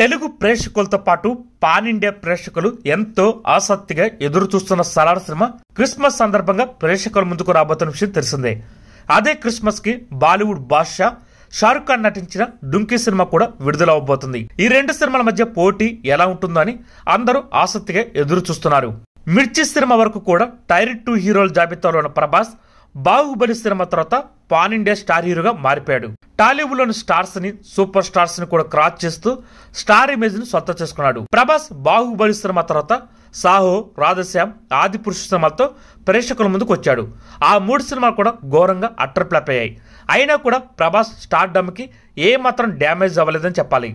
తెలుగు ప్రేక్షకులతో పాటు pan India ప్రేక్షకులు ఎంతో ఆసక్తిగా ఎదురు చూస్తున్న సినిమా క్రిస్మస్ సందర్భంగా ప్రేక్షకుల ముందుకు రాబోతున్న విషయం తెలిసిందే అదే క్రిస్మస్ కి బాలీవుడ్ బాద్షా షారుఖ్ ఖాన్ నటించిన డుంకీ సినిమా కూడా విడుదలవబోతుంది ఈ రెండు సినిమాల మధ్య పోటీ ఎలా ఉంటుందో అని అందరూ ఆసక్తిగా ఎదురు చూస్తున్నారు మిర్చి సినిమా వరకు కూడా టైర్ టూ హీరోల జాబితాలో ఉన్న ప్రభాస్ బాహుబలి సినిమా తర్వాత పాన్ ఇండియా స్టార్ హీరోగా మారిపోయాడు టాలీవుడ్లోని స్టార్స్ ని సూపర్ స్టార్స్ ని కూడా క్రాస్ చేస్తూ స్టార్ ఇమేజ్ ని సొంత చేసుకున్నాడు ప్రభాస్ బాహుబలి సినిమా తర్వాత సాహో రాధశ్యామ్ ఆది పురుష సినిమాలతో ప్రేక్షకుల ముందుకు వచ్చాడు ఆ మూడు సినిమాలు కూడా ఘోరంగా అట్టర్ ప్లాప్ అయ్యాయి అయినా కూడా ప్రభాస్ స్టార్ డమ్కి ఏమాత్రం డ్యామేజ్ అవ్వలేదని చెప్పాలి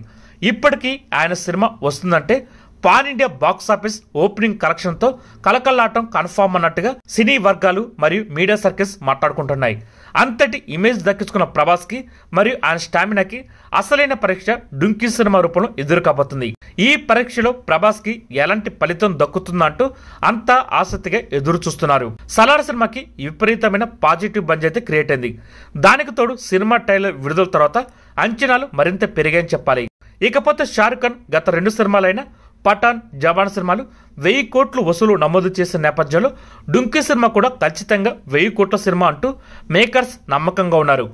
ఇప్పటికీ ఆయన సినిమా వస్తుందంటే పాన్ ఇండియా బాక్సాఫీస్ ఓపెనింగ్ కలెక్షన్తో కలకల్లాటం కన్ఫామ్ అన్నట్టుగా సినీ వర్గాలు మరియు మీడియా సర్కిల్స్ మాట్లాడుకుంటున్నాయి అంతటి ఇమేజ్ దక్కించుకున్న ప్రభాస్కి మరియు ఆయన స్టామినాకి అసలైన పరీక్ష డుంకీ సినిమా రూపంలో ఎదురు కాబోతుంది ఈ పరీక్షలో ప్రభాస్కి ఎలాంటి ఫలితం దక్కుతుందంటూ అంతా ఆసక్తిగా ఎదురు చూస్తున్నారు సలార్ సినిమాకి విపరీతమైన పాజిటివ్ బంజ్ అయితే క్రియేట్ అయింది దానికి తోడు సినిమా ట్రైలర్ విడుదల తర్వాత అంచనాలు మరింత పెరిగాయని చెప్పాలి ఇకపోతే షారుఖ్ ఖాన్ గత రెండు సినిమాలైన పఠాన్ జవాన్ సినిమాలు వెయ్యి కోట్లు వసూలు నమోదు చేసిన నేపథ్యంలో డుంకీ సినిమా కూడా ఖచ్చితంగా వెయ్యి కోట్ల సినిమా అంటూ మేకర్స్ నమ్మకంగా ఉన్నారు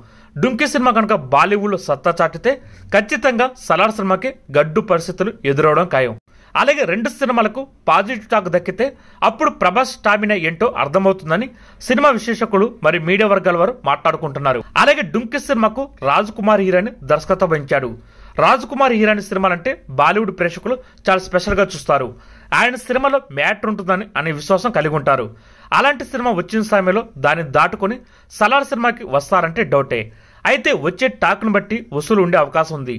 డుంకీ సినిమా కనుక బాలీవుడ్లో సత్తా చాటితే ఖచ్చితంగా సలార్ సినిమాకి గడ్డు పరిస్థితులు ఎదురవడం ఖాయం అలాగే రెండు సినిమాలకు పాజిటివ్ టాక్ దక్కితే అప్పుడు ప్రభాస్ స్టామినా ఏంటో అర్థమవుతుందని సినిమా విశేషకులు మరి మీడియా వర్గాల వారు మాట్లాడుకుంటున్నారు అలాగే డుంకీ సినిమాకు రాజ్ కుమార్ హీరోని దర్శకత్వం వహించాడు కుమార్ హీరాని సినిమాలంటే బాలీవుడ్ ప్రేక్షకులు చాలా స్పెషల్గా చూస్తారు ఆయన సినిమాలో మ్యాటర్ ఉంటుందని అనే విశ్వాసం కలిగి ఉంటారు అలాంటి సినిమా వచ్చిన సమయంలో దాన్ని దాటుకుని సలార్ సినిమాకి వస్తారంటే డౌటే అయితే వచ్చే టాక్ను బట్టి వసూలు ఉండే అవకాశం ఉంది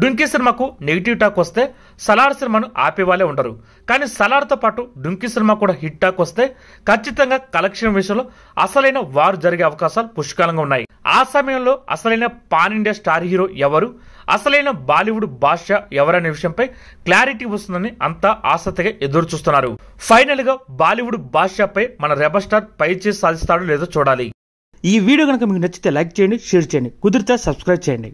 డుంకీ సినిమాకు నెగిటివ్ టాక్ వస్తే సలార్ సినిమాను ఆపేవాళ్ళే ఉండరు కానీ సలార్తో పాటు డుంకీ సినిమా కూడా హిట్ టాక్ వస్తే ఖచ్చితంగా కలెక్షన్ విషయంలో అసలైన వారు జరిగే అవకాశాలు పుష్కలంగా ఉన్నాయి ఆ సమయంలో అసలైన పాన్ ఇండియా స్టార్ హీరో ఎవరు అసలైన బాలీవుడ్ భాష ఎవరనే విషయంపై క్లారిటీ వస్తుందని అంతా ఆసక్తిగా ఎదురు చూస్తున్నారు ఫైనల్ గా బాలీవుడ్ భాషపై మన రెబస్టార్ స్టార్ పై చేసి సాధిస్తాడు లేదో చూడాలి ఈ వీడియో కనుక మీకు నచ్చితే లైక్ చేయండి షేర్ చేయండి కుదిరితే సబ్స్క్రైబ్ చేయండి